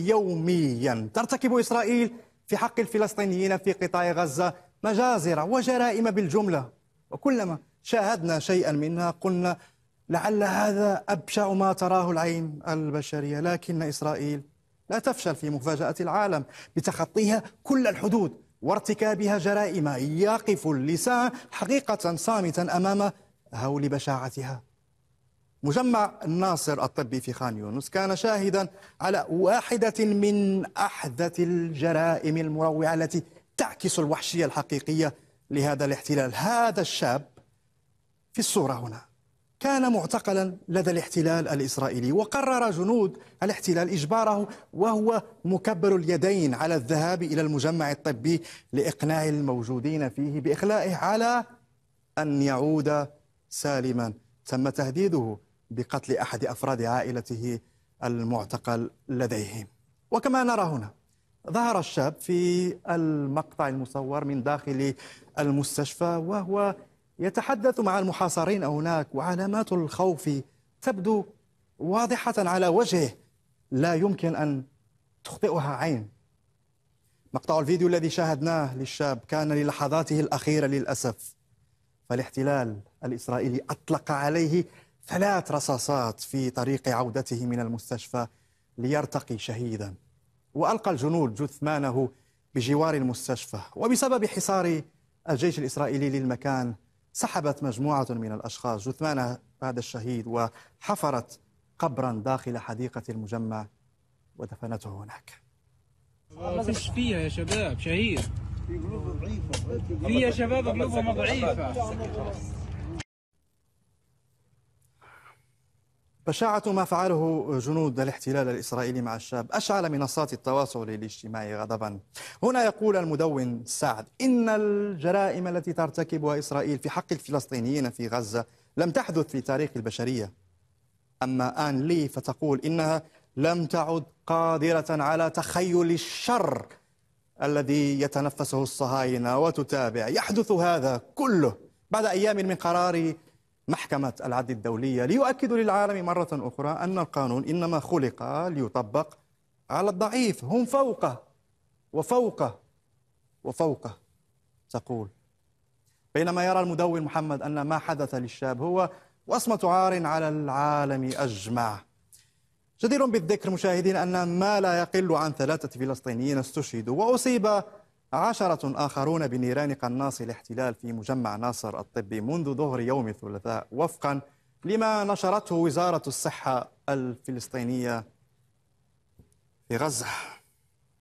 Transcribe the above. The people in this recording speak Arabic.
يوميا ترتكب إسرائيل في حق الفلسطينيين في قطاع غزة مجازر وجرائم بالجملة وكلما شاهدنا شيئا منها قلنا لعل هذا أبشع ما تراه العين البشرية لكن إسرائيل لا تفشل في مفاجأة العالم بتخطيها كل الحدود وارتكابها جرائم يقف اللسان حقيقة صامتا أمام هول بشاعتها مجمع الناصر الطبي في خان يونس كان شاهدا على واحدة من أحدث الجرائم المروعة التي تعكس الوحشية الحقيقية لهذا الاحتلال هذا الشاب في الصورة هنا كان معتقلا لدى الاحتلال الإسرائيلي وقرر جنود الاحتلال إجباره وهو مكبر اليدين على الذهاب إلى المجمع الطبي لإقناع الموجودين فيه بإخلائه على أن يعود سالما تم تهديده بقتل احد افراد عائلته المعتقل لديهم. وكما نرى هنا ظهر الشاب في المقطع المصور من داخل المستشفى وهو يتحدث مع المحاصرين هناك وعلامات الخوف تبدو واضحة على وجهه لا يمكن أن تخطئها عين مقطع الفيديو الذي شاهدناه للشاب كان للحظاته الأخيرة للأسف فالاحتلال الإسرائيلي أطلق عليه ثلاث رصاصات في طريق عودته من المستشفى ليرتقي شهيدا وألقى الجنود جثمانه بجوار المستشفى وبسبب حصار الجيش الإسرائيلي للمكان سحبت مجموعة من الأشخاص جثمان هذا الشهيد وحفرت قبرا داخل حديقة المجمع ودفنته هناك فيش فيها يا شباب شهيد في قلوب ضعيفة في يا شباب قلوبهم ضعيفة بشاعة ما فعله جنود الاحتلال الإسرائيلي مع الشاب أشعل منصات التواصل الاجتماعي غضبا هنا يقول المدون سعد إن الجرائم التي ترتكبها إسرائيل في حق الفلسطينيين في غزة لم تحدث في تاريخ البشرية أما آن لي فتقول إنها لم تعد قادرة على تخيل الشر الذي يتنفسه الصهاينة وتتابع يحدث هذا كله بعد أيام من قرار محكمة العدل الدولية ليؤكدوا للعالم مرة أخرى أن القانون إنما خلق ليطبق على الضعيف هم فوقه وفوقه وفوقه تقول بينما يرى المدون محمد أن ما حدث للشاب هو وصمة عار على العالم أجمع جدير بالذكر مشاهدين أن ما لا يقل عن ثلاثة فلسطينيين استشهدوا وأصيب عشرة آخرون بنيران قناص الاحتلال في مجمع ناصر الطبي منذ ظهر يوم الثلاثاء وفقا لما نشرته وزارة الصحة الفلسطينية في غزة